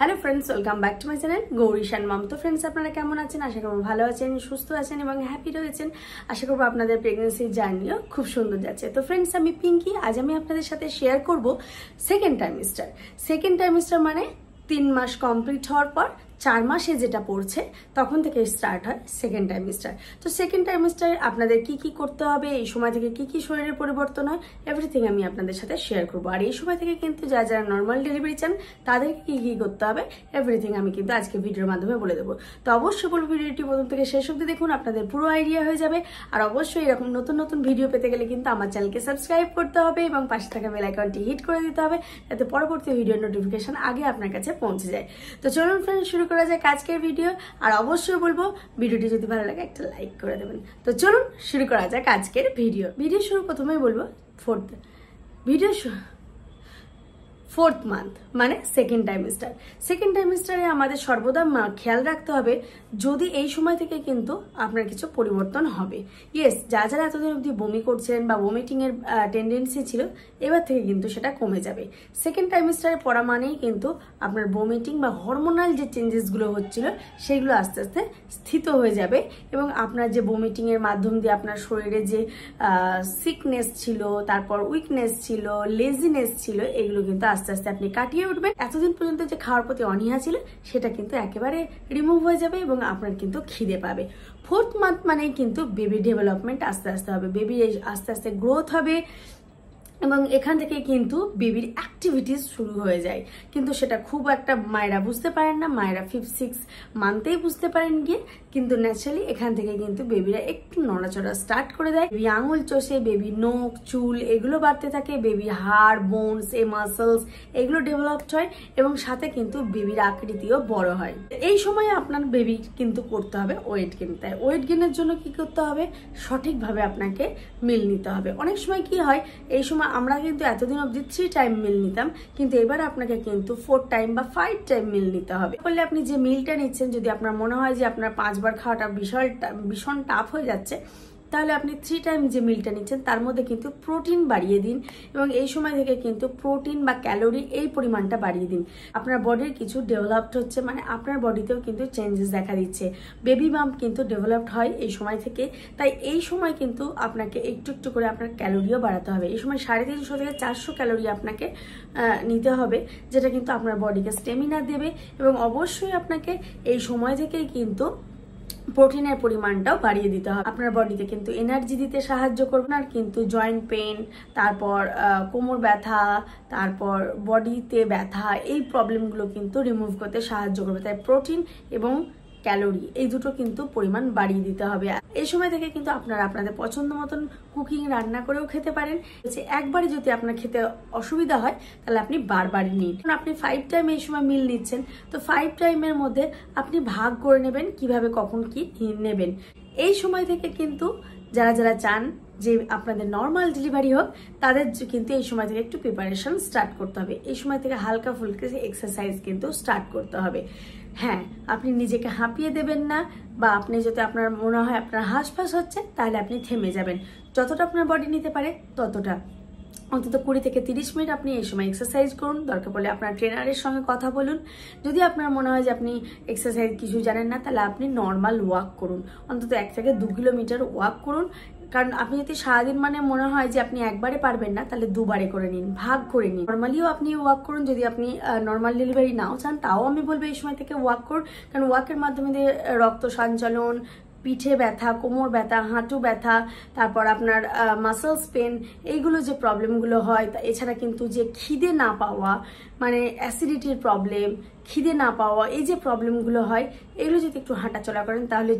hello friends welcome back to my channel গৌরীশান মাম তো ফ্রেন্ডস আপনারা কেমন আছেন আশা করবো ভালো আছেন সুস্থ আছেন এবং হ্যাপি রয়েছেন আশা করবো আপনাদের প্রেগনেন্সির জার্নিও খুব সুন্দর যাচ্ছে তো ফ্রেন্ডস আমি পিঙ্কি আজ আমি আপনাদের সাথে শেয়ার করব সেকেন্ড টাইমিস্টার সেকেন্ড টাইমিস্টার মানে তিন মাস কমপ্লিট হওয়ার পর চার মাসে যেটা পড়ছে তখন থেকে স্টার্ট হয় সেকেন্ড টাইমিস্টার তো সেকেন্ড টাইমিস্টারে আপনাদের কি কি করতে হবে এই সময় থেকে কি কি শরীরের পরিবর্তন হয় এভরিথিং আমি আপনাদের সাথে শেয়ার করবো আর এই সময় থেকে কিন্তু যা যারা নর্মাল ডেলিভারি চান তাদেরকে কি কি করতে হবে এভরিথিং আমি কিন্তু আজকে ভিডিওর মাধ্যমে বলে দেবো তো অবশ্যই বলব ভিডিওটি প্রথম থেকে শেষ অব্দি দেখুন আপনাদের পুরো আইডিয়া হয়ে যাবে আর অবশ্যই এরকম নতুন নতুন ভিডিও পেতে গেলে কিন্তু আমার চ্যানেলকে সাবস্ক্রাইব করতে হবে এবং পাশে থাকা বেল আইকনটি হিট করে দিতে হবে যাতে পরবর্তী ভিডিওর নোটিফিকেশন আগে আপনার কাছে পৌঁছে যায় তো চলুন ফ্রেন্ড শুরু করা যায় আজকের ভিডিও আর অবশ্যই বলবো ভিডিওটি যদি ভালো লাগে একটা লাইক করে দেবেন তো চলুন শুরু করা যাক আজকের ভিডিও ভিডিও শুরু প্রথমেই বলবো ফোর্থ ভিডিও ফোর্থ মান্থ মানে সেকেন্ড টাইমিস্টার সেকেন্ড টাইমিস্টারে আমাদের সর্বদা খেয়াল রাখতে হবে যদি এই সময় থেকে কিন্তু আপনার কিছু পরিবর্তন হবে ইয়েস যা যারা এতদিন অবধি বমি করছিলেন বা বমিটিংয়ের টেন্ডেন্সি ছিল এবার থেকে কিন্তু সেটা কমে যাবে সেকেন্ড টাইমিস্টারে পড়া মানেই কিন্তু আপনার বমিটিং বা হরমোনাল যে চেঞ্জেসগুলো হচ্ছিল সেগুলো আস্তে আস্তে স্থিত হয়ে যাবে এবং আপনার যে বমিটিংয়ের মাধ্যম দিয়ে আপনার শরীরে যে সিকনেস ছিল তারপর উইকনেস ছিল লেজিনেস ছিল এগুলো কিন্তু আস্তে আস্তে আপনি কাটিয়ে উঠবেন এতদিন পর্যন্ত যে খাওয়ার প্রতি অনীহা ছিল সেটা কিন্তু একেবারে রিমুভ হয়ে যাবে এবং আপনার কিন্তু খিদে পাবে ফোর্থ মান্থ মানে কিন্তু বেবি ডেভেলপমেন্ট আস্তে আস্তে হবে বেবি আস্তে আস্তে গ্রোথ হবে এবং এখান থেকে কিন্তু বেবির অ্যাক্টিভিটিস শুরু হয়ে যায় কিন্তু সেটা খুব একটা মায়েরা বুঝতে পারেন না মায়েরা ফিফ সিক্স মানতেই বুঝতে পারেন গিয়ে কিন্তু ন্যাচারালি এখান থেকে কিন্তু বেবিরা একটু নড়াচড়া স্টার্ট করে দেয় বেবি আঙুল চষে বেবি নখ চুল এগুলো বাড়তে থাকে বেবি হাড় বোনস এ মাসলস এগুলো ডেভেলপড হয় এবং সাথে কিন্তু বেবির আকৃতিও বড় হয় এই সময় আপনার বেবি কিন্তু করতে হবে ওয়েট গেন তাই ওয়েট গেনের জন্য কি করতে হবে সঠিকভাবে আপনাকে মিল নিতে হবে অনেক সময় কি হয় এই সময় আমরা কিন্তু এতদিন অব্দি থ্রি টাইম মিল নিতাম কিন্তু এবার আপনাকে কিন্তু ফোর টাইম বা ফাইভ টাইম মিল নিতে হবে বললে আপনি যে মিলটা নিচ্ছেন যদি আপনার মনে হয় যে আপনার পাঁচবার খাওয়াটা বিশাল ভীষণ টাফ হয়ে যাচ্ছে তাহলে আপনি থ্রি টাইম যে মিলটা নিচ্ছেন তার মধ্যে কিন্তু প্রোটিন বাড়িয়ে দিন এবং এই সময় থেকে কিন্তু প্রোটিন বা ক্যালোরি এই পরিমাণটা বাড়িয়ে দিন আপনার বডির কিছু ডেভেলপড হচ্ছে মানে আপনার বডিতেও কিন্তু চেঞ্জেস দেখা দিচ্ছে বেবি বাম্প কিন্তু ডেভেলপড হয় এই সময় থেকে তাই এই সময় কিন্তু আপনাকে একটু একটু করে আপনার ক্যালোরিও বাড়াতে হবে এই সময় সাড়ে তিনশো থেকে চারশো ক্যালোরি আপনাকে নিতে হবে যেটা কিন্তু আপনার বডিকে স্টেমিনা দেবে এবং অবশ্যই আপনাকে এই সময় থেকেই কিন্তু প্রোটিনের পরিমাণটাও বাড়িয়ে দিতে হবে আপনার বডিতে কিন্তু এনার্জি দিতে সাহায্য করবে আর কিন্তু জয়েন্ট পেন তারপর কোমর ব্যথা তারপর বডিতে ব্যথা এই প্রবলেমগুলো কিন্তু রিমুভ করতে সাহায্য করবে তাই প্রোটিন এবং ক্যালোরি এই দুটো কিন্তু পরিমাণ বাড়িয়ে দিতে হবে এই সময় থেকে কিন্তু আপনারা আপনাদের পছন্দ মতন কুকিং রান্না করেও খেতে পারেন যে একবারে যদি আপনার খেতে অসুবিধা হয় তাহলে আপনি বারবারই নিন আপনি ফাইভ টাইম এই সময় মিল নিচ্ছেন তো ফাইভ টাইমের মধ্যে আপনি ভাগ করে নেবেন কিভাবে কখন কি নেবেন এই সময় থেকে কিন্তু যারা যারা চান যে আপনাদের নর্মাল ডেলিভারি হোক তাদের কিন্তু এই সময় থেকে একটু প্রিপারেশন স্টার্ট করতে হবে এই সময় থেকে হালকা ফুলকে এক্সারসাইজ কিন্তু স্টার্ট করতে হবে হ্যাঁ আপনি নিজেকে হাঁপিয়ে দেবেন না বা আপনি যদি আপনার মনে হয় আপনার হাঁসফাঁস হচ্ছে তাহলে আপনি থেমে যাবেন যতটা আপনার বডি নিতে পারে ততটা অন্তত কুড়ি থেকে তিরিশ মিনিট আপনি এই সময় এক্সারসাইজ করুন দরকার পড়লে আপনার ট্রেনারের সঙ্গে কথা বলুন যদি আপনার মনে হয় যে আপনি এক্সারসাইজ কিছু জানেন না তাহলে আপনি নর্মাল ওয়াক করুন অন্তত এক থেকে দু কিলোমিটার ওয়াক করুন কারণ আপনি যদি সারাদিন মানে মনে হয় যে আপনি একবারে পারবেন না তাহলে দুবারে করে নিন ভাগ করে নিন নর্মালিও আপনি ওয়াক করুন যদি আপনি নর্মাল ডেলিভারি নাও চান তাও আমি বলবো এই সময় থেকে ওয়াক করুন কারণ ওয়াকের মাধ্যমে রক্ত সঞ্চালন পিঠে ব্যথা কোমর ব্যথা হাঁটু ব্যথা তারপর আপনার মাসেলস পেন এইগুলো যে প্রবলেমগুলো হয় তা এছাড়া কিন্তু যে খিদে না পাওয়া মানে অ্যাসিডিটির প্রবলেম খিদে না পাওয়া এই যে প্রবলেমগুলো হয় এগুলো যদি একটু হাঁটাচলা করেন তাহলে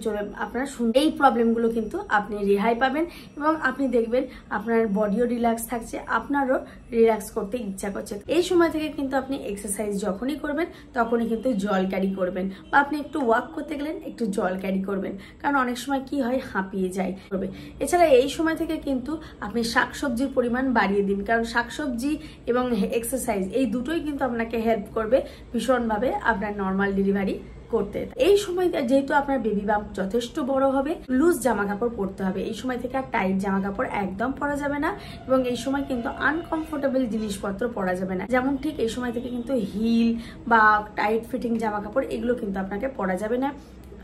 শুন এই প্রবলেমগুলো কিন্তু আপনি রেহাই পাবেন এবং আপনি দেখবেন আপনার বডিও রিল্যাক্স থাকছে আপনারও রিল্যাক্স করতে ইচ্ছা করছে এই সময় থেকে কিন্তু আপনি এক্সারসাইজ যখনই করবেন তখনই কিন্তু জল ক্যারি করবেন বা আপনি একটু ওয়াক করতে গেলেন একটু জল ক্যারি করবেন কারণ অনেক সময় কি হয় হাঁপিয়ে যায় করবে এছাড়া এই সময় থেকে কিন্তু আপনি শাকসবজির পরিমাণ বাড়িয়ে দিন কারণ শাকসবজি এবং এক্সারসাইজ এই দুটোই কিন্তু আপনাকে হেল্প করবে ভীষণভাবে আপনার নর্মাল ডেলিভারি করতে এই সময় যেহেতু আপনার বেবি বাম যথেষ্ট বড় হবে লুজ জামা কাপড় পরতে হবে এই সময় থেকে আর টাইট জামা কাপড় একদম পরা যাবে না এবং এই সময় কিন্তু আনকমফোর্টেবল জিনিসপত্র পরা যাবে না যেমন ঠিক এই সময় থেকে কিন্তু হিল বা টাইট ফিটিং জামা কাপড় এগুলো কিন্তু আপনাকে পরা যাবে না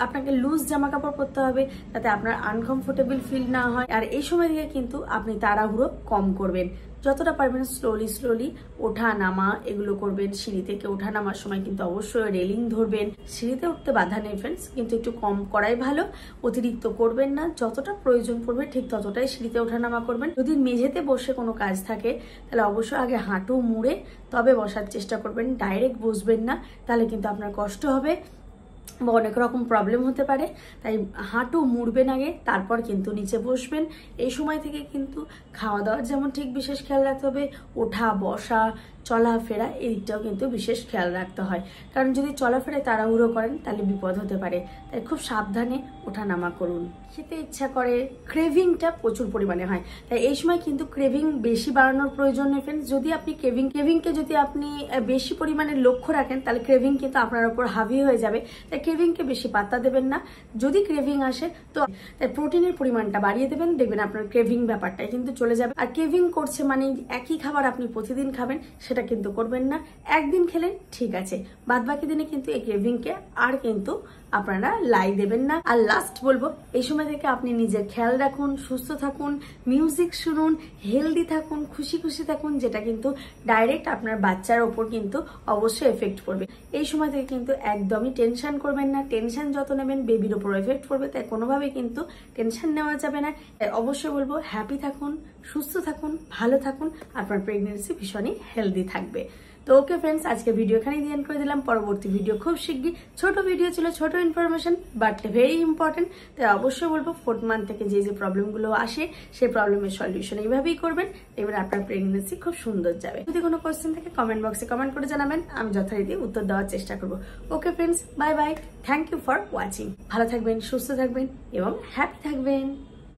আপনাকে লুজ জামা কাপড় পরতে হবে যাতে আপনার আনকমফোর্টেবল ফিল না হয় আর এই সময় থেকে কিন্তু আপনি তাড়াহুড়ো কম করবেন যতটা পারবেন স্লোলি স্লোলি ওঠা নামা এগুলো করবেন সিঁড়ি থেকে ওঠা নামার সময় কিন্তু অবশ্যই রেলিং ধরবেন সিঁড়িতে উঠতে বাধা নেই ফ্রেন্ডস কিন্তু একটু কম করাই ভালো অতিরিক্ত করবেন না যতটা প্রয়োজন পড়বে ঠিক ততটাই সিঁড়িতে ওঠা নামা করবেন যদি মেঝেতে বসে কোনো কাজ থাকে তাহলে অবশ্যই আগে হাঁটু মুড়ে তবে বসার চেষ্টা করবেন ডাইরেক্ট বসবেন না তাহলে কিন্তু আপনার কষ্ট হবে বা অনেক রকম প্রবলেম হতে পারে তাই হাঁটু মুড়বেন আগে তারপর কিন্তু নিচে বসবেন এই সময় থেকে কিন্তু খাওয়া দাওয়ার যেমন ঠিক বিশেষ খেয়াল রাখতে হবে ওঠা বসা চলাফেরা এই দিকটাও কিন্তু বিশেষ খেয়াল রাখতে হয় কারণ যদি চলাফেরায় তাড়াহুড়ো করেন তাহলে বিপদ হতে পারে তাই খুব সাবধানে ওঠা নামা করুন খেতে ইচ্ছা করে ক্রেভিংটা প্রচুর পরিমাণে হয় তাই এই সময় কিন্তু ক্রেভিং বেশি বাড়ানোর প্রয়োজন নেই ফ্রেন্ডস যদি আপনি ক্রেভিং ক্রেভিংকে যদি আপনি বেশি পরিমাণে লক্ষ্য রাখেন তাহলে ক্রেভিং কিন্তু আপনার ওপর হাবি হয়ে যাবে তাই ক্রেভিং কে বেশি পাত্তা দেবেন না যদি ক্রেভিং আসে তো প্রোটিনের পরিমাণটা বাড়িয়ে দেবেন দেখবেন আপনার ক্রেভিং ব্যাপারটা কিন্তু চলে যাবে আর ক্রেভিং করছে মানে একই খাবার আপনি প্রতিদিন খাবেন সেটা কিন্তু করবেন না একদিন খেলেন ঠিক আছে বাদ বাকি দিনে কিন্তু এই ক্রেভিং কে আর কিন্তু আপনারা লাই দেবেন না আর লাস্ট বলবো এই সময় থেকে আপনি নিজের খেয়াল রাখুন সুস্থ থাকুন মিউজিক শুনুন হেলদি থাকুন খুশি খুশি থাকুন যেটা কিন্তু ডাইরেক্ট আপনার বাচ্চার ওপর কিন্তু অবশ্যই এফেক্ট করবে এই সময় থেকে কিন্তু একদমই টেনশন করবে করবেন না টেনশন যত নেবেন বেবির ওপর এফেক্ট পড়বে তাই কোনোভাবেই কিন্তু টেনশন নেওয়া যাবে না অবশ্যই বলবো হ্যাপি থাকুন সুস্থ থাকুন ভালো থাকুন আপনার প্রেগনেন্সি ভীষণই হেলদি থাকবে তো ওকে ফ্রেন্ডস আজকে ভিডিও এখানেই দিয়ে করে দিলাম পরবর্তী ভিডিও খুব শিগগির ছোট ভিডিও ছিল ছোট ইনফরমেশন বাট ভেরি ইম্পর্টেন্ট তাই অবশ্যই বলবো ফোর্থ মান্থ থেকে যে যে প্রবলেমগুলো আসে সেই প্রবলেমের সলিউশন এইভাবেই করবেন এবার আপনার প্রেগনেন্সি খুব সুন্দর যাবে যদি কোনো কোয়েশ্চেন থাকে কমেন্ট বক্সে কমেন্ট করে জানাবেন আমি যথারীতি উত্তর দেওয়ার চেষ্টা করবো okay friends bye bye thank you for watching ভালো থাকবেন সুস্থ থাকবেন এবং হ্যাপি থাকবেন